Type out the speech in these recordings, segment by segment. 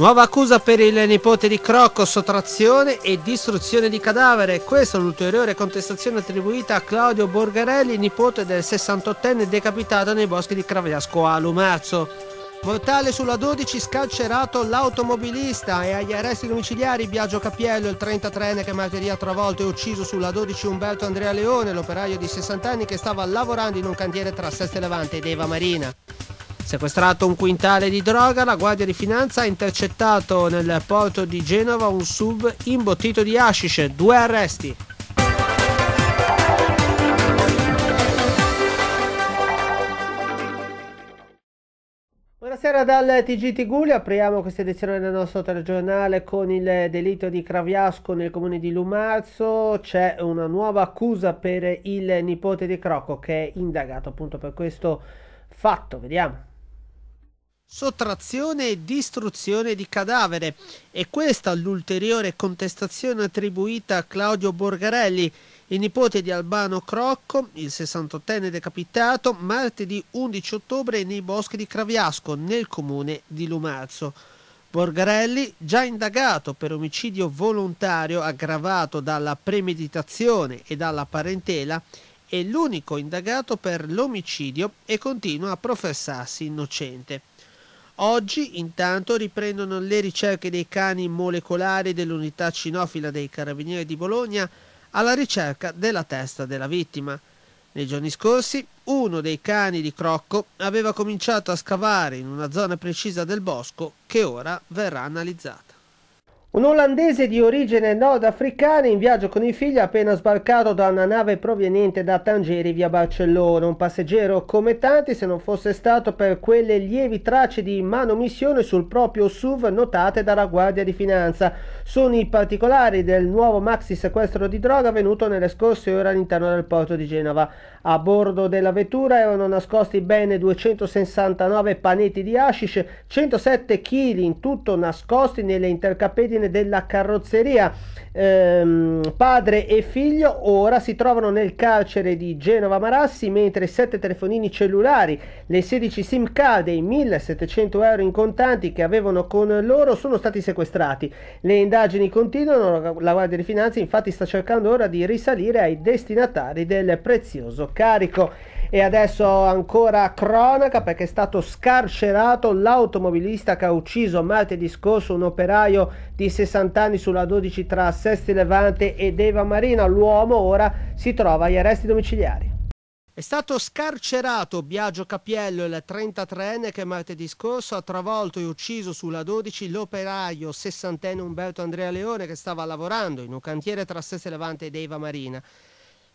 Nuova accusa per il nipote di Crocco, sottrazione e distruzione di cadavere. Questa è un'ulteriore contestazione attribuita a Claudio Borgarelli, nipote del 68enne decapitato nei boschi di Craviasco a Lumazzo. Mortale sulla 12 scarcerato l'automobilista e agli arresti domiciliari Biagio Capiello, il 33enne che martedì ha travolto e ucciso sulla 12 Umberto Andrea Leone, l'operaio di 60 anni che stava lavorando in un cantiere tra Seste Levante ed Eva Marina. Sequestrato un quintale di droga, la Guardia di Finanza ha intercettato nel porto di Genova un sub imbottito di hashish, due arresti. Buonasera dal TG Guglia, apriamo questa edizione del nostro telegiornale con il delitto di Craviasco nel comune di Lumarzo, c'è una nuova accusa per il nipote di Crocco che è indagato appunto per questo fatto, vediamo sottrazione e distruzione di cadavere. E questa l'ulteriore contestazione attribuita a Claudio Borgarelli, il nipote di Albano Crocco, il 68enne decapitato, martedì 11 ottobre nei boschi di Craviasco, nel comune di Lumazzo. Borgarelli, già indagato per omicidio volontario aggravato dalla premeditazione e dalla parentela, è l'unico indagato per l'omicidio e continua a professarsi innocente. Oggi intanto riprendono le ricerche dei cani molecolari dell'unità cinofila dei carabinieri di Bologna alla ricerca della testa della vittima. Nei giorni scorsi uno dei cani di Crocco aveva cominciato a scavare in una zona precisa del bosco che ora verrà analizzata. Un olandese di origine nordafricana in viaggio con i figli appena sbarcato da una nave proveniente da Tangeri via Barcellona, un passeggero come tanti se non fosse stato per quelle lievi tracce di manomissione sul proprio SUV notate dalla Guardia di Finanza. Sono i particolari del nuovo maxi sequestro di droga avvenuto nelle scorse ore all'interno del porto di Genova. A bordo della vettura erano nascosti bene 269 panetti di hashish, 107 kg in tutto nascosti nelle intercapedine della carrozzeria. Ehm, padre e figlio ora si trovano nel carcere di Genova Marassi, mentre 7 telefonini cellulari, le 16 SIM card e i 1700 euro in contanti che avevano con loro sono stati sequestrati. Le indagini continuano, la Guardia di Finanza infatti sta cercando ora di risalire ai destinatari del prezioso carico. E adesso ancora cronaca perché è stato scarcerato l'automobilista che ha ucciso martedì scorso un operaio di 60 anni sulla 12 tra Sesti Levante ed Eva Marina. L'uomo ora si trova agli arresti domiciliari. È stato scarcerato Biagio Capiello, il 33enne che martedì scorso ha travolto e ucciso sulla 12 l'operaio sessantenne Umberto Andrea Leone che stava lavorando in un cantiere tra Sesti Levante ed Eva Marina.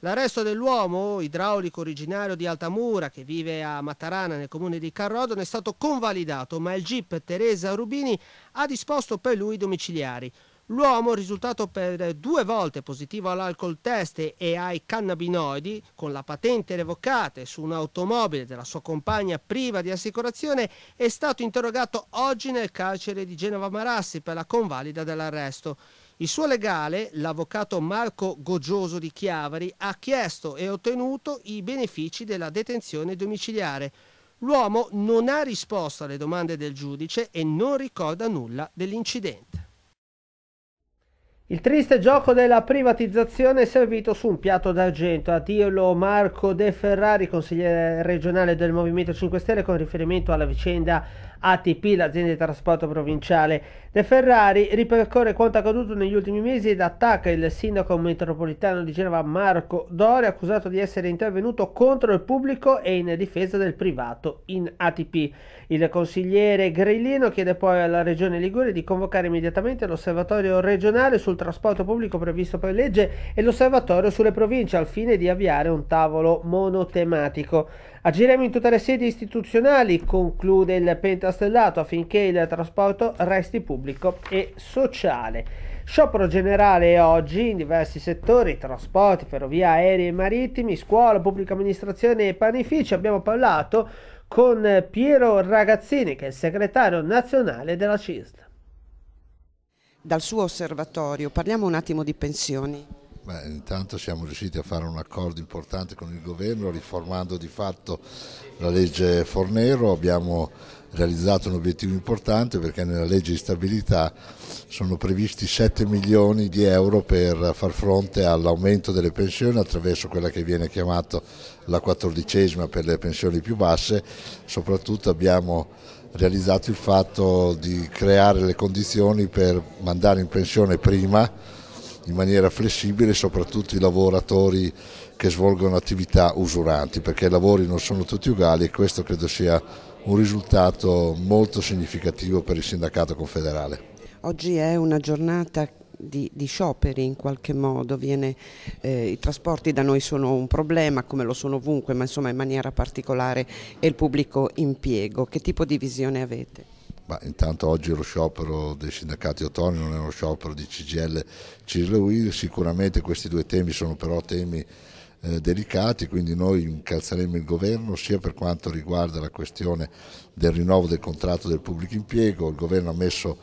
L'arresto dell'uomo, idraulico originario di Altamura, che vive a Matarana nel comune di Carrodon, è stato convalidato, ma il GIP Teresa Rubini ha disposto per lui i domiciliari. L'uomo, risultato per due volte positivo all'alcol test e ai cannabinoidi, con la patente revocata su un'automobile della sua compagna priva di assicurazione, è stato interrogato oggi nel carcere di Genova Marassi per la convalida dell'arresto. Il suo legale, l'avvocato Marco Goggioso di Chiavari, ha chiesto e ottenuto i benefici della detenzione domiciliare. L'uomo non ha risposto alle domande del giudice e non ricorda nulla dell'incidente. Il triste gioco della privatizzazione è servito su un piatto d'argento, a dirlo Marco De Ferrari, consigliere regionale del Movimento 5 Stelle, con riferimento alla vicenda ATP, l'azienda di trasporto provinciale De Ferrari, ripercorre quanto accaduto negli ultimi mesi ed attacca il sindaco metropolitano di Genova Marco Dore, accusato di essere intervenuto contro il pubblico e in difesa del privato in ATP. Il consigliere Grillino chiede poi alla Regione Ligure di convocare immediatamente l'osservatorio regionale sul trasporto pubblico previsto per legge e l'osservatorio sulle province al fine di avviare un tavolo monotematico. Agiremo in tutte le sedi istituzionali, conclude il pentastellato, affinché il trasporto resti pubblico e sociale. Sciopero generale oggi in diversi settori, trasporti, ferrovie, aerei e marittimi, scuola, pubblica amministrazione e panifici. Abbiamo parlato con Piero Ragazzini, che è il segretario nazionale della CIST. Dal suo osservatorio parliamo un attimo di pensioni. Beh, intanto siamo riusciti a fare un accordo importante con il governo riformando di fatto la legge Fornero, abbiamo realizzato un obiettivo importante perché nella legge di stabilità sono previsti 7 milioni di euro per far fronte all'aumento delle pensioni attraverso quella che viene chiamata la quattordicesima per le pensioni più basse, soprattutto abbiamo realizzato il fatto di creare le condizioni per mandare in pensione prima in maniera flessibile soprattutto i lavoratori che svolgono attività usuranti perché i lavori non sono tutti uguali e questo credo sia un risultato molto significativo per il sindacato confederale. Oggi è una giornata di, di, scioperi in qualche modo, Viene, eh, i trasporti da noi sono un problema come lo sono ovunque ma insomma in maniera particolare è il pubblico impiego, che tipo di visione avete? Ma intanto oggi lo sciopero dei sindacati autonomi non è uno sciopero di CGL CISLUI, sicuramente questi due temi sono però temi eh, delicati, quindi noi incalzeremo il governo sia per quanto riguarda la questione del rinnovo del contratto del pubblico impiego, il governo ha messo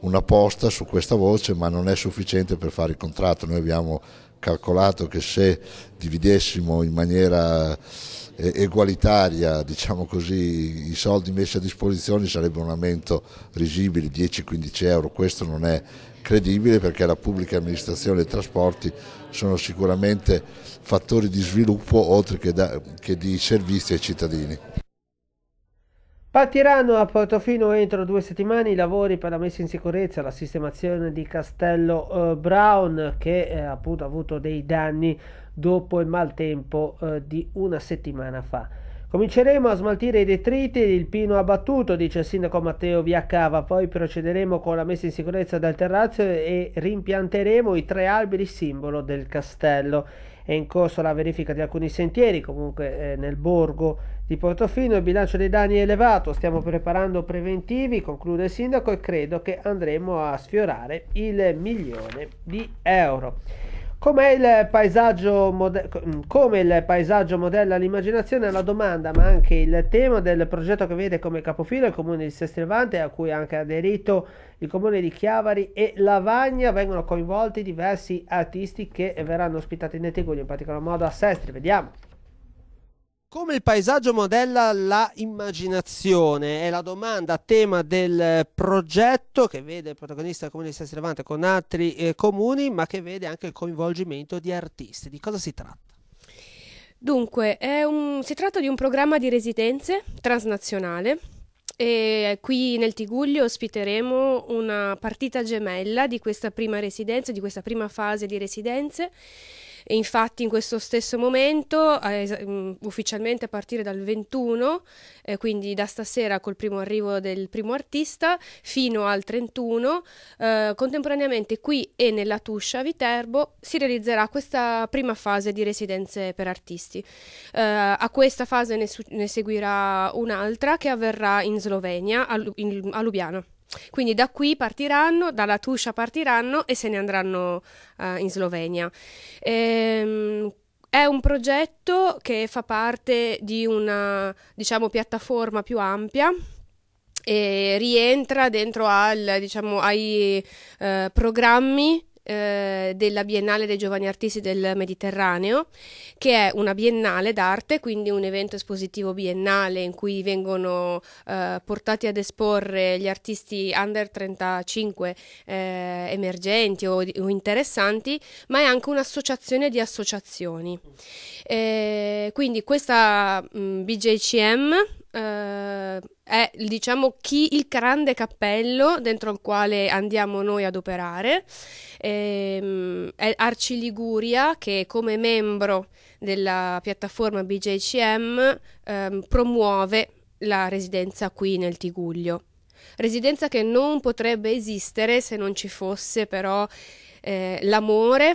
una posta su questa voce ma non è sufficiente per fare il contratto, noi abbiamo calcolato che se dividessimo in maniera egualitaria, diciamo così, i soldi messi a disposizione sarebbe un aumento risibile, 10-15 euro, questo non è credibile perché la pubblica amministrazione e i trasporti sono sicuramente fattori di sviluppo oltre che, da, che di servizi ai cittadini. Partiranno a Portofino entro due settimane i lavori per la messa in sicurezza, la sistemazione di Castello eh, Brown che eh, appunto ha avuto dei danni dopo il maltempo eh, di una settimana fa. Cominceremo a smaltire i detriti, e il pino abbattuto, dice il sindaco Matteo Viacava, poi procederemo con la messa in sicurezza del terrazzo e rimpianteremo i tre alberi simbolo del castello. È in corso la verifica di alcuni sentieri, comunque eh, nel borgo di Portofino il bilancio dei danni è elevato, stiamo preparando preventivi, conclude il sindaco e credo che andremo a sfiorare il milione di euro. Come il paesaggio, mode- mm, come il paesaggio modella l'immaginazione la domanda, ma anche il tema del progetto che vede come capofilo il comune di Sestrevante, a cui ha anche aderito il comune di Chiavari e Lavagna, vengono coinvolti diversi artisti che verranno ospitati in Tegugli, in particolar modo a Sestri. Vediamo. Come il paesaggio modella la immaginazione? È la domanda a tema del progetto che vede il protagonista comune di Sessi Levante con altri eh, comuni, ma che vede anche il coinvolgimento di artisti. Di cosa si tratta? Dunque, un, si tratta di un programma di residenze transnazionale e qui nel Tiguglio ospiteremo una partita gemella di questa prima residenza, di questa prima fase di residenze e infatti in questo stesso momento, eh, ufficialmente a partire dal 21, eh, quindi da stasera col primo arrivo del primo artista, fino al 31, eh, contemporaneamente qui e nella Tuscia Viterbo si realizzerà questa prima fase di residenze per artisti. Eh, a questa fase ne, ne seguirà un'altra che avverrà in Slovenia, a, Lu in, a Lubiana. Quindi da qui partiranno, dalla Tuscia partiranno e se ne andranno uh, in Slovenia. Ehm, è un progetto che fa parte di una diciamo, piattaforma più ampia e rientra dentro al, diciamo, ai eh, programmi eh, della Biennale dei Giovani Artisti del Mediterraneo, che è una biennale d'arte, quindi un evento espositivo biennale in cui vengono eh, portati ad esporre gli artisti under 35 eh, emergenti o, o, interessanti, ma è anche un'associazione di associazioni. Eh, quindi questa mh, mm, BJCM eh, è diciamo chi il grande cappello dentro il quale andiamo noi ad operare eh, è Arci Liguria che come membro della piattaforma BJCM eh, promuove la residenza qui nel Tiguglio residenza che non potrebbe esistere se non ci fosse però eh, l'amore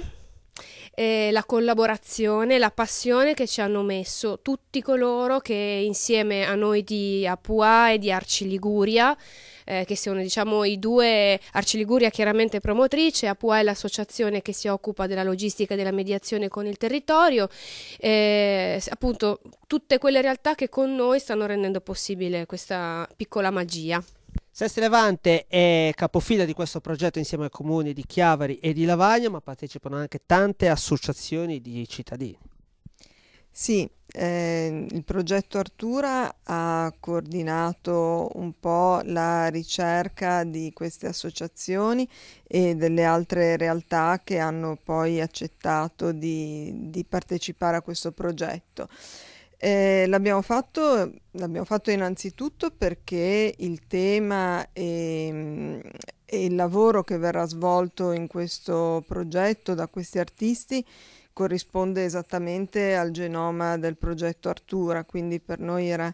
eh, la collaborazione, la passione che ci hanno messo tutti coloro che insieme a noi di Apua e di Arci Liguria, eh, che sono diciamo i due, Arci Liguria chiaramente promotrice, Apua è l'associazione che si occupa della logistica e della mediazione con il territorio, eh, appunto tutte quelle realtà che con noi stanno rendendo possibile questa piccola magia. Sesti Levante è capofila di questo progetto insieme ai comuni di Chiavari e di Lavagna, ma partecipano anche tante associazioni di cittadini. Sì, eh, il progetto Artura ha coordinato un po' la ricerca di queste associazioni e delle altre realtà che hanno poi accettato di, di partecipare a questo progetto. Eh, l'abbiamo, fatto, l'abbiamo, fatto, innanzitutto perché il tema e, ehm, e il lavoro che verrà svolto in questo progetto da questi artisti corrisponde esattamente al genoma del progetto Artura, quindi per noi era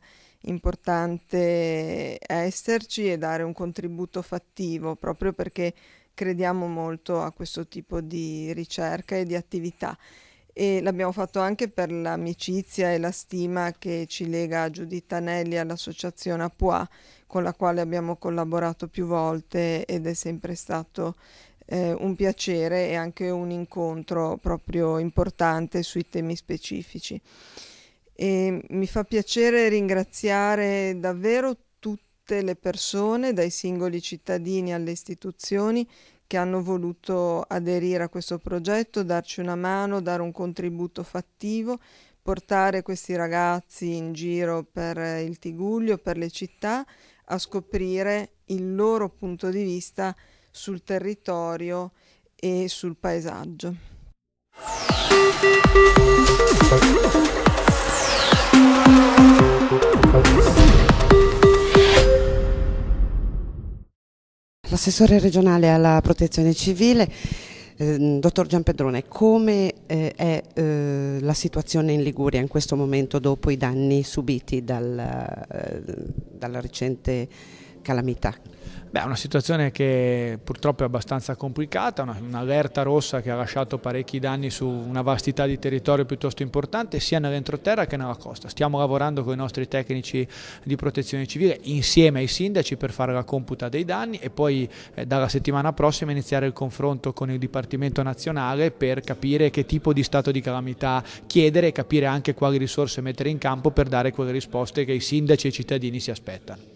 importante esserci e dare un contributo fattivo, proprio perché crediamo molto a questo tipo di ricerca e di attività e l'abbiamo fatto anche per l'amicizia e la stima che ci lega a Giuditta Nelli all'associazione APUA con la quale abbiamo collaborato più volte ed è sempre stato eh, un piacere e anche un incontro proprio importante sui temi specifici. E mi fa piacere ringraziare davvero tutte le persone, dai singoli cittadini alle istituzioni, che hanno voluto aderire a questo progetto, darci una mano, dare un contributo fattivo, portare questi ragazzi in giro per eh, il Tiguglio, per le città, a scoprire il loro punto di vista sul territorio e sul paesaggio. assessore regionale alla protezione civile, eh, dottor Giampedrone, come eh, è eh, la situazione in Liguria in questo momento dopo i danni subiti dal, eh, dalla recente calamità? Beh, è una situazione che purtroppo è abbastanza complicata, un'allerta rossa che ha lasciato parecchi danni su una vastità di territorio piuttosto importante sia nell'entroterra che nella costa. Stiamo lavorando con i nostri tecnici di protezione civile insieme ai sindaci per fare la computa dei danni e poi eh, dalla settimana prossima iniziare il confronto con il Dipartimento nazionale per capire che tipo di stato di calamità chiedere e capire anche quali risorse mettere in campo per dare quelle risposte che i sindaci e i cittadini si aspettano.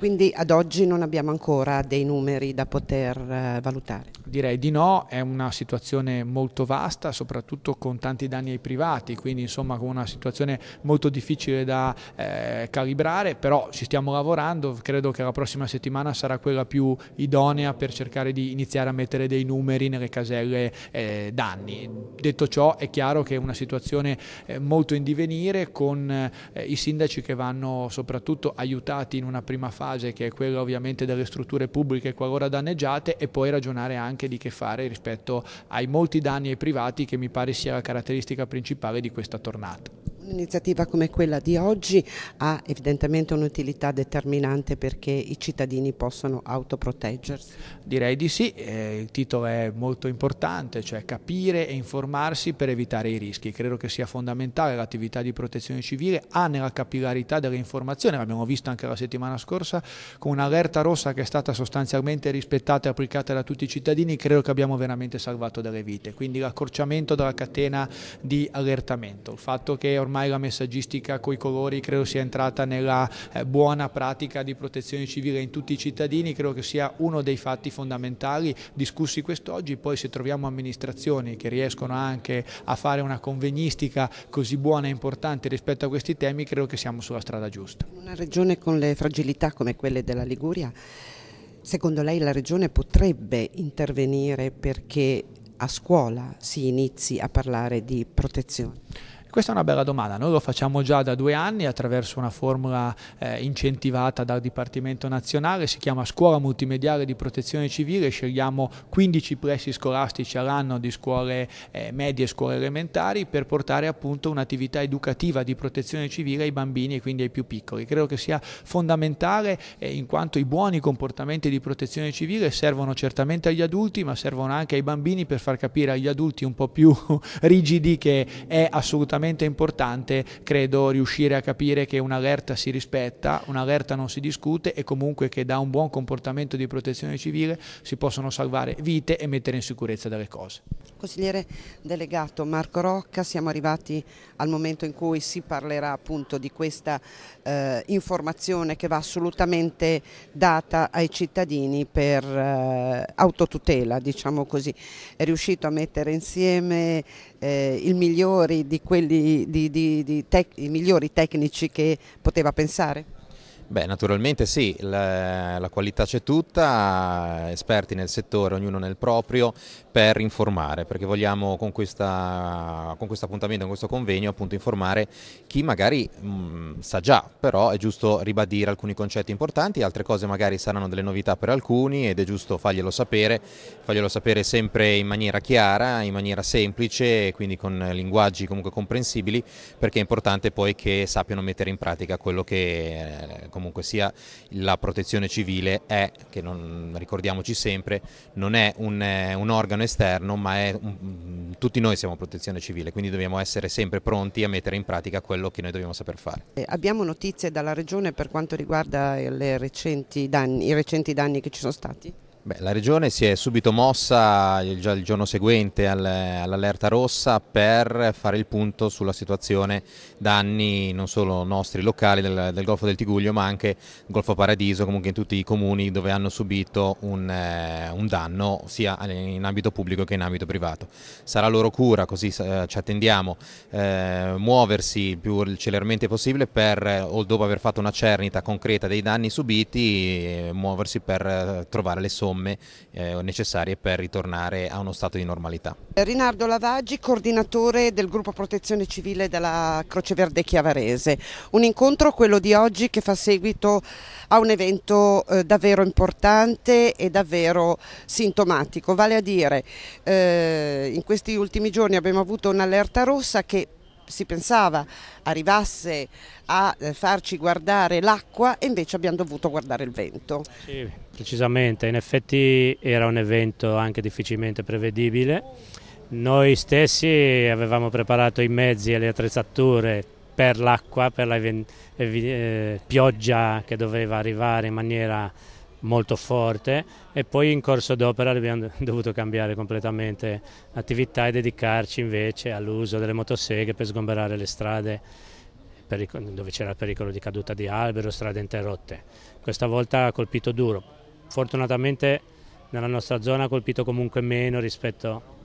Quindi ad oggi non abbiamo ancora dei numeri da poter eh, valutare? Direi di no, è una situazione molto vasta, soprattutto con tanti danni ai privati, quindi insomma con una situazione molto difficile da eh, calibrare, però ci stiamo lavorando, credo che la prossima settimana sarà quella più idonea per cercare di iniziare a mettere dei numeri nelle caselle eh, danni. Detto ciò è chiaro che è una situazione eh, molto in divenire con eh, i sindaci che vanno soprattutto aiutati in una prima fase fase, che è quella ovviamente delle strutture pubbliche qualora danneggiate, e poi ragionare anche di che fare rispetto ai molti danni ai privati che mi pare sia la caratteristica principale di questa tornata. Un'iniziativa come quella di oggi ha evidentemente un'utilità determinante perché i cittadini possono autoproteggersi. Direi di sì, eh, il titolo è molto importante, cioè capire e informarsi per evitare i rischi. Credo che sia fondamentale l'attività di protezione civile, ha nella capillarità delle informazioni, l'abbiamo visto anche la settimana scorsa, con un'allerta rossa che è stata sostanzialmente rispettata e applicata da tutti i cittadini, credo che abbiamo veramente salvato delle vite. Quindi l'accorciamento della catena di allertamento, il fatto che ormai ormai la messaggistica coi colori credo sia entrata nella eh, buona pratica di protezione civile in tutti i cittadini, credo che sia uno dei fatti fondamentali discussi quest'oggi, poi se troviamo amministrazioni che riescono anche a fare una convegnistica così buona e importante rispetto a questi temi, credo che siamo sulla strada giusta. Una regione con le fragilità come quelle della Liguria, secondo lei la regione potrebbe intervenire perché a scuola si inizi a parlare di protezione? Questa è una bella domanda, noi lo facciamo già da due anni attraverso una formula eh, incentivata dal Dipartimento Nazionale, si chiama Scuola Multimediale di Protezione Civile, scegliamo 15 pressi scolastici all'anno di scuole eh, medie e scuole elementari per portare appunto un'attività educativa di protezione civile ai bambini e quindi ai più piccoli. Credo che sia fondamentale eh, in quanto i buoni comportamenti di protezione civile servono certamente agli adulti ma servono anche ai bambini per far capire agli adulti un po' più rigidi che è assolutamente veramente importante, credo, riuscire a capire che un'allerta si rispetta, un'allerta non si discute e comunque che da un buon comportamento di protezione civile si possono salvare vite e mettere in sicurezza delle cose. Consigliere delegato Marco Rocca, siamo arrivati al momento in cui si parlerà appunto di questa eh, informazione che va assolutamente data ai cittadini per eh, autotutela, diciamo così. È riuscito a mettere insieme eh, il migliore di quelli quelli di, di, di tec, i migliori tecnici che poteva pensare? Beh, naturalmente sì, la, la qualità c'è tutta, esperti nel settore, ognuno nel proprio, per informare, perché vogliamo con, questa, con questo appuntamento, con questo convegno, appunto informare chi magari mh, mm, sa già, però è giusto ribadire alcuni concetti importanti, altre cose magari saranno delle novità per alcuni ed è giusto farglielo sapere, farglielo sapere sempre in maniera chiara, in maniera semplice, quindi con linguaggi comunque comprensibili, perché è importante poi che sappiano mettere in pratica quello che... Eh, comunque sia la protezione civile è, che non, ricordiamoci sempre, non è un, eh, un organo esterno ma è un, mm, tutti noi siamo protezione civile, quindi dobbiamo essere sempre pronti a mettere in pratica quello che noi dobbiamo saper fare. Eh, abbiamo notizie dalla Regione per quanto riguarda recenti danni, i recenti danni che ci sono stati? Beh, la regione si è subito mossa già il giorno seguente all'allerta rossa per fare il punto sulla situazione danni non solo nostri locali del, del, Golfo del Tiguglio ma anche Golfo Paradiso, comunque in tutti i comuni dove hanno subito un, eh, un danno sia in ambito pubblico che in ambito privato. Sarà loro cura, così eh, ci attendiamo, eh, muoversi il più celermente possibile per, eh, o dopo aver fatto una cernita concreta dei danni subiti, eh, muoversi per eh, trovare le soluzioni somme eh, necessarie per ritornare a uno stato di normalità. Rinardo Lavaggi, coordinatore del gruppo protezione civile della Croce Verde Chiavarese, un incontro quello di oggi che fa seguito a un evento eh, davvero importante e davvero sintomatico, vale a dire eh, in questi ultimi giorni abbiamo avuto un'allerta rossa che si pensava arrivasse a eh, farci guardare l'acqua e invece abbiamo dovuto guardare il vento. Sì, precisamente, in effetti era un evento anche difficilmente prevedibile. Noi stessi avevamo preparato i mezzi e le attrezzature per l'acqua, per la eh, pioggia che doveva arrivare in maniera molto forte e poi in corso d'opera abbiamo dovuto cambiare completamente attività e dedicarci invece all'uso delle motoseghe per sgomberare le strade dove c'era il pericolo di caduta di albero, strade interrotte. Questa volta ha colpito duro. Fortunatamente nella nostra zona ha colpito comunque meno rispetto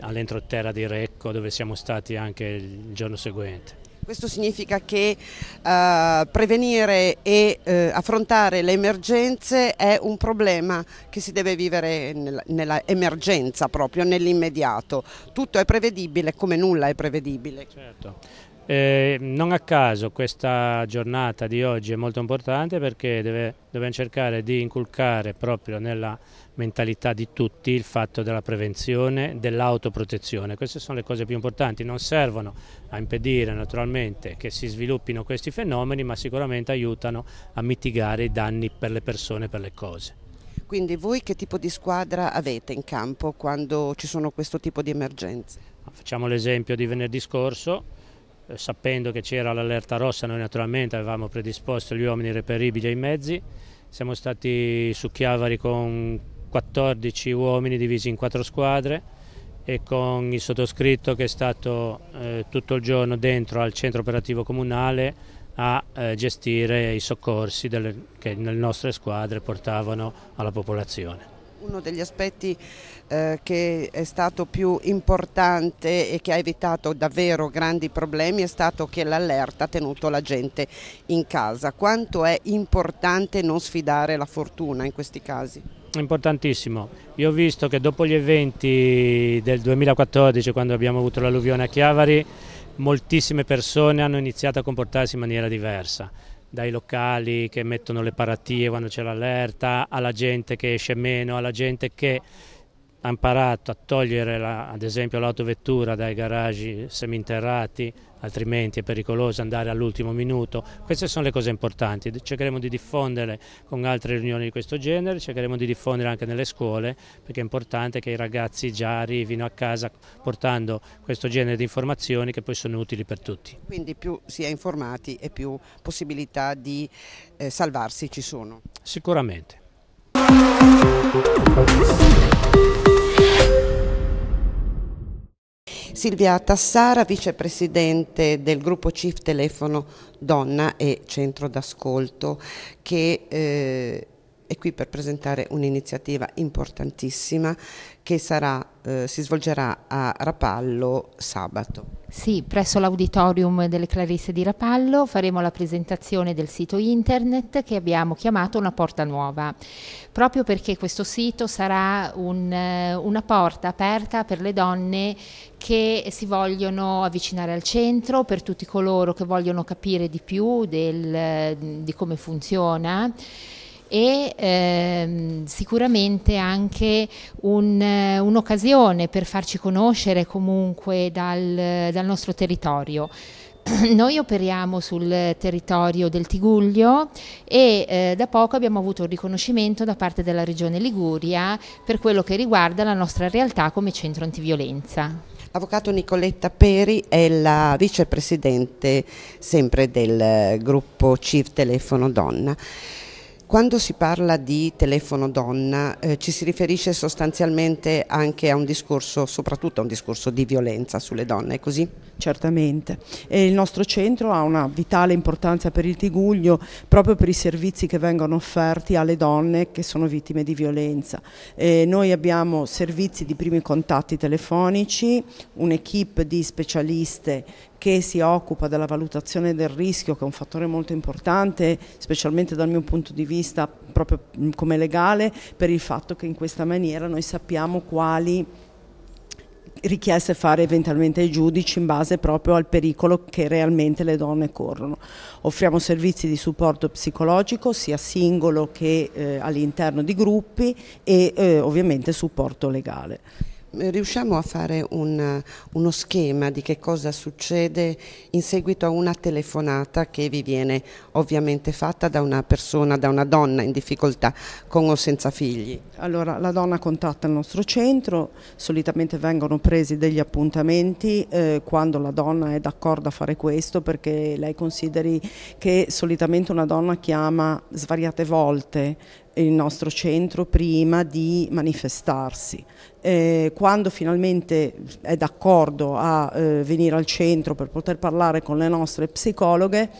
all'entroterra di Recco dove siamo stati anche il giorno seguente. Questo significa che eh, prevenire e eh, affrontare le emergenze è un problema che si deve vivere nel, nella emergenza proprio, nell'immediato. Tutto è prevedibile come nulla è prevedibile. Certo. Eh, non a caso questa giornata di oggi è molto importante perché deve, dobbiamo cercare di inculcare proprio nella mentalità di tutti il fatto della prevenzione, dell'autoprotezione. Queste sono le cose più importanti, non servono a impedire naturalmente che si sviluppino questi fenomeni, ma sicuramente aiutano a mitigare i danni per le persone e per le cose. Quindi voi che tipo di squadra avete in campo quando ci sono questo tipo di emergenze? Facciamo l'esempio di venerdì scorso, eh, sapendo che c'era l'allerta rossa noi naturalmente avevamo predisposto gli uomini reperibili ai mezzi, siamo stati su Chiavari con 14 uomini divisi in quattro squadre e con il sottoscritto che è stato eh, tutto il giorno dentro al centro operativo comunale a eh, gestire i soccorsi delle, che nelle nostre squadre portavano alla popolazione. Uno degli aspetti eh, che è stato più importante e che ha evitato davvero grandi problemi è stato che l'allerta ha tenuto la gente in casa. Quanto è importante non sfidare la fortuna in questi casi? importantissimo. Io ho visto che dopo gli eventi del 2014, quando abbiamo avuto l'alluvione a Chiavari, moltissime persone hanno iniziato a comportarsi in maniera diversa dai locali che mettono le paratie quando c'è l'allerta, alla gente che esce meno, alla gente che ha imparato a togliere la, ad esempio l'autovettura dai garage seminterrati, altrimenti è pericoloso andare all'ultimo minuto. Queste sono le cose importanti, cercheremo di diffonderle con altre riunioni di questo genere, cercheremo di diffondere anche nelle scuole perché è importante che i ragazzi già arrivino a casa portando questo genere di informazioni che poi sono utili per tutti. Quindi più si è informati e più possibilità di eh, salvarsi ci sono? Sicuramente. Silvia Tassara, vicepresidente del gruppo CIF Telefono Donna e Centro d'Ascolto, che eh, è qui per presentare un'iniziativa importantissima che sarà, eh, si svolgerà a Rapallo sabato. Sì, presso l'auditorium delle Clarisse di Rapallo faremo la presentazione del sito internet che abbiamo chiamato Una Porta Nuova, proprio perché questo sito sarà un, eh, una porta aperta per le donne che si vogliono avvicinare al centro, per tutti coloro che vogliono capire di più del, di come funziona e ehm, sicuramente anche eh, un'occasione per farci conoscere comunque dal, dal nostro territorio noi operiamo sul territorio del Tiguglio e eh, da poco abbiamo avuto un riconoscimento da parte della Regione Liguria per quello che riguarda la nostra realtà come centro antiviolenza. L'avvocato Nicoletta Peri è la vicepresidente sempre del eh, gruppo CIV Telefono Donna. Quando si parla di telefono donna eh, ci si riferisce sostanzialmente anche a un discorso, soprattutto a un discorso di violenza sulle donne, è così? Certamente. E il nostro centro ha una vitale importanza per il Tiguglio proprio per i servizi che vengono offerti alle donne che sono vittime di violenza. E noi abbiamo servizi di primi contatti telefonici, un'equipe di specialiste che si occupa della valutazione del rischio, che è un fattore molto importante, specialmente dal mio punto di vista proprio come legale, per il fatto che in questa maniera noi sappiamo quali richieste fare eventualmente ai giudici in base proprio al pericolo che realmente le donne corrono. Offriamo servizi di supporto psicologico sia singolo che eh, all'interno di gruppi e eh, ovviamente supporto legale. Eh, riusciamo a fare un, eh, uno schema di che cosa succede in seguito a una telefonata che vi viene ovviamente fatta da una persona, da una donna in difficoltà con o senza figli? Allora la donna contatta il nostro centro, solitamente vengono presi degli appuntamenti eh, quando la donna è d'accordo a fare questo perché lei consideri che solitamente una donna chiama svariate volte il nostro centro prima di manifestarsi. Eh, quando finalmente è d'accordo a eh, venire al centro per poter parlare con le nostre psicologhe,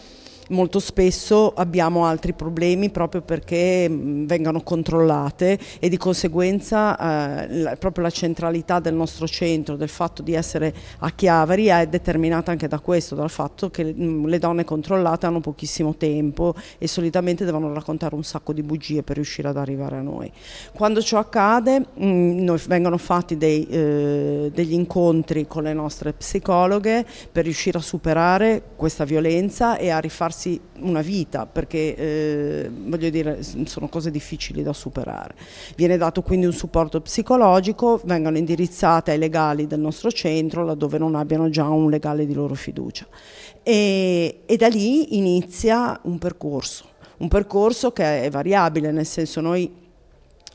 molto spesso abbiamo altri problemi proprio perché mm, vengano controllate e di conseguenza eh, la, proprio la centralità del nostro centro, del fatto di essere a Chiavari è determinata anche da questo, dal fatto che mm, le donne controllate hanno pochissimo tempo e solitamente devono raccontare un sacco di bugie per riuscire ad arrivare a noi. Quando ciò accade mh, mm, vengono fatti dei, eh, degli incontri con le nostre psicologhe per riuscire a superare questa violenza e a rifarsi farsi una vita perché eh, voglio dire sono cose difficili da superare. Viene dato quindi un supporto psicologico, vengono indirizzate ai legali del nostro centro laddove non abbiano già un legale di loro fiducia e, e da lì inizia un percorso, un percorso che è variabile nel senso noi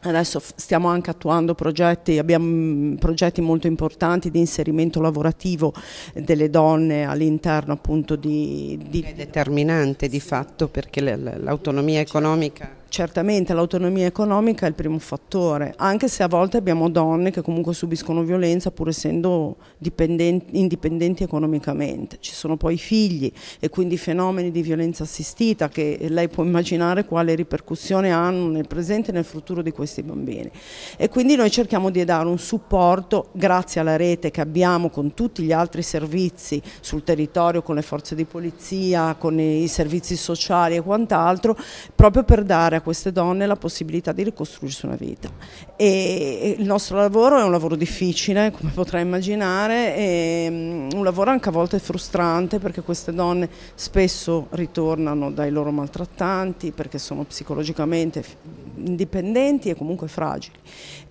Adesso stiamo anche attuando progetti, abbiamo mm, progetti molto importanti di inserimento lavorativo delle donne all'interno appunto di, di... È determinante di fatto perché l'autonomia economica certamente l'autonomia economica è il primo fattore, anche se a volte abbiamo donne che comunque subiscono violenza pur essendo indipendenti economicamente. Ci sono poi i figli e quindi fenomeni di violenza assistita che lei può immaginare quale ripercussione hanno nel presente e nel futuro di questi bambini. E quindi noi cerchiamo di dare un supporto grazie alla rete che abbiamo con tutti gli altri servizi sul territorio, con le forze di polizia, con i servizi sociali e quant'altro, proprio per dare a queste donne la possibilità di ricostruirsi una vita e il nostro lavoro è un lavoro difficile, come potrai immaginare, e mm, un lavoro anche a volte frustrante perché queste donne spesso ritornano dai loro maltrattanti perché sono psicologicamente indipendenti e comunque fragili.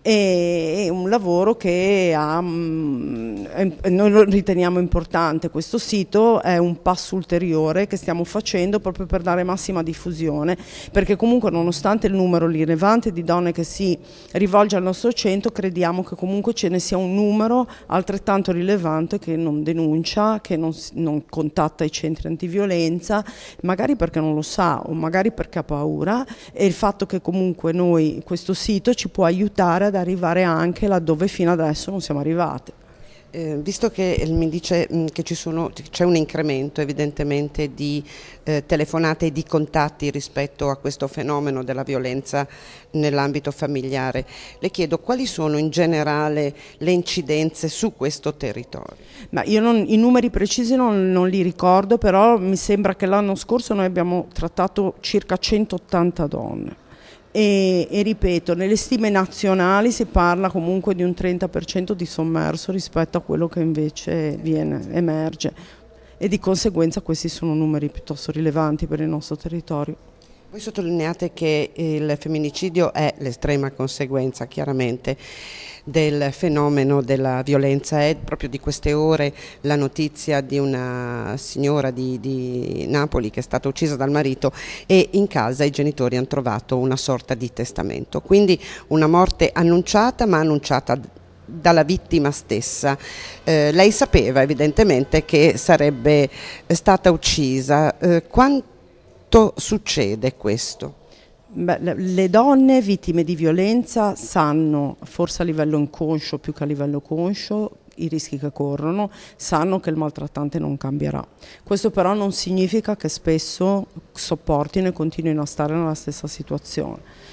E è un lavoro che ha, mm, noi lo riteniamo importante. Questo sito è un passo ulteriore che stiamo facendo proprio per dare massima diffusione perché comunque nonostante il numero rilevante di donne che si rivolgono rivolge al nostro centro crediamo che comunque ce ne sia un numero altrettanto rilevante che non denuncia, che non, non contatta i centri antiviolenza, magari perché non lo sa o magari perché ha paura e il fatto che comunque noi questo sito ci può aiutare ad arrivare anche laddove fino adesso non siamo arrivati. Ehm, visto che eh, mi dice che c'è un incremento evidentemente di eh, telefonate e di contatti rispetto a questo fenomeno della violenza nell'ambito familiare, le chiedo quali sono in generale le incidenze su questo territorio? Ma io non, i numeri precisi non, non li ricordo, però mi sembra che l'anno scorso noi abbiamo trattato circa 180 donne e, e, ripeto, nelle stime nazionali si parla comunque di un 30% di sommerso rispetto a quello che invece viene, emerge e di conseguenza questi sono numeri piuttosto rilevanti per il nostro territorio. Voi sottolineate che il femminicidio è l'estrema conseguenza chiaramente del fenomeno della violenza. È proprio di queste ore la notizia di una signora di, di, Napoli che è stata uccisa dal marito e in casa i genitori hanno trovato una sorta di testamento. Quindi una morte annunciata ma annunciata dalla vittima stessa. Eh, lei sapeva evidentemente che sarebbe stata uccisa. Eh, quanto quanto succede questo? Beh, le donne vittime di violenza sanno, forse a livello inconscio più che a livello conscio, i rischi che corrono, sanno che il maltrattante non cambierà. Questo però non significa che spesso sopportino e continuino a stare nella stessa situazione.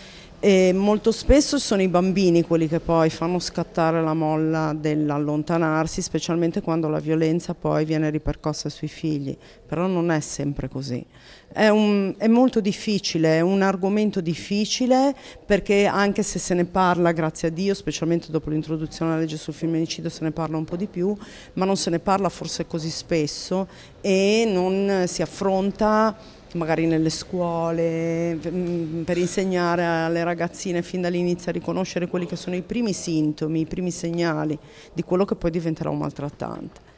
E molto spesso sono i bambini quelli che poi fanno scattare la molla dell'allontanarsi, specialmente quando la violenza poi viene ripercossa sui figli, però non è sempre così. È, un, è molto difficile, è un argomento difficile perché anche se se ne parla, grazie a Dio, specialmente dopo l'introduzione alla legge sul femminicidio se ne parla un po' di più, ma non se ne parla forse così spesso e non si affronta magari nelle scuole, mm, per insegnare alle ragazzine fin dall'inizio a riconoscere quelli che sono i primi sintomi, i primi segnali di quello che poi diventerà un maltrattante.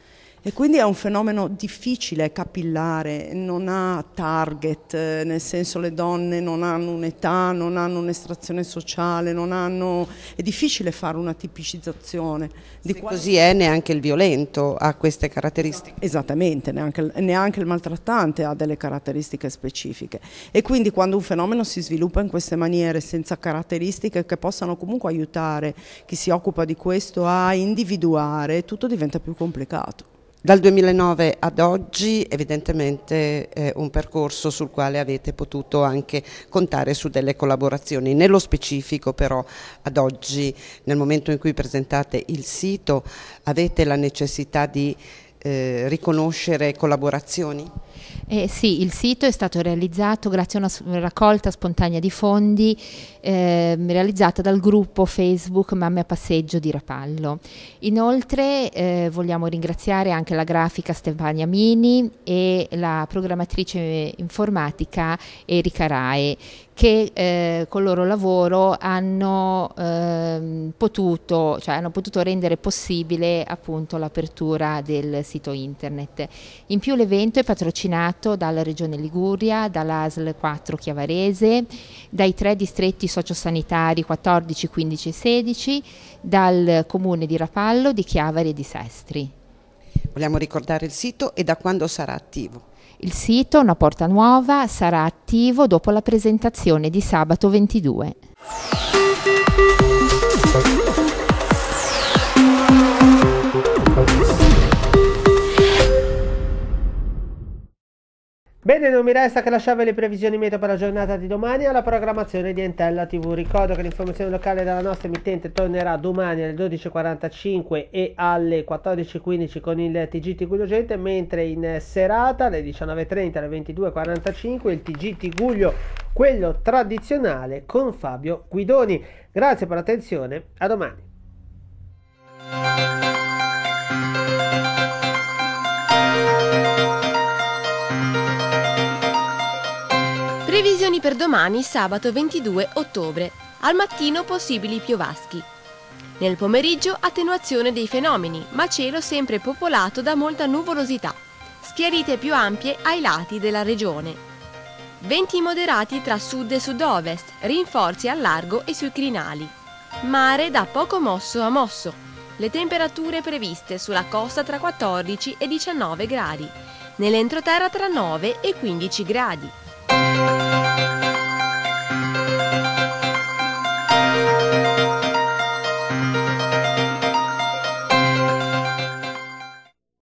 E quindi è un fenomeno difficile, capillare, non ha target, eh, nel senso le donne non hanno un'età, non hanno un'estrazione sociale, hanno... è difficile fare una tipicizzazione. Di Se quale... così è neanche il violento ha queste caratteristiche. Esattamente, neanche, neanche il maltrattante ha delle caratteristiche specifiche. E quindi quando un fenomeno si sviluppa in queste maniere, senza caratteristiche che possano comunque aiutare chi si occupa di questo a individuare, tutto diventa più complicato. Dal 2009 ad oggi evidentemente eh, un percorso sul quale avete potuto anche contare su delle collaborazioni. Nello specifico però ad oggi, nel momento in cui presentate il sito, avete la necessità di eh, riconoscere collaborazioni? Eh sì, il sito è stato realizzato grazie a una raccolta spontanea di fondi eh, realizzata dal gruppo Facebook Mamme a Passeggio di Rapallo. Inoltre eh, vogliamo ringraziare anche la grafica Stefania Mini e la programmatrice informatica Erika Rae che eh, col loro lavoro hanno, ehm, potuto, cioè, hanno potuto rendere possibile appunto l'apertura del sito internet. In più l'evento è patrocinato vaccinato dalla Regione Liguria, dall'ASL 4 Chiavarese, dai tre distretti sociosanitari 14, 15 e 16, dal comune di Rapallo, di Chiavari e di Sestri. Vogliamo ricordare il sito e da quando sarà attivo? Il sito, una porta nuova, sarà attivo dopo la presentazione di sabato 22. Bene, non mi resta che lasciarvi le previsioni meteo per la giornata di domani alla programmazione di Entella TV. Ricordo che l'informazione locale della nostra emittente tornerà domani alle 12.45 e alle 14.15 con il TG Tiguglio Gente, mentre in serata alle 19.30 alle 22.45 il TG Tiguglio, quello tradizionale, con Fabio Guidoni. Grazie per l'attenzione, a domani. previsioni per domani sabato 22 ottobre. Al mattino possibili piovaschi. Nel pomeriggio attenuazione dei fenomeni, ma cielo sempre popolato da molta nuvolosità. Schiarite più ampie ai lati della regione. Venti moderati tra sud e sud-ovest, rinforzi al largo e sui crinali. Mare da poco mosso a mosso. Le temperature previste sulla costa tra 14 e 19 gradi, nell'entroterra tra 9 e 15 gradi.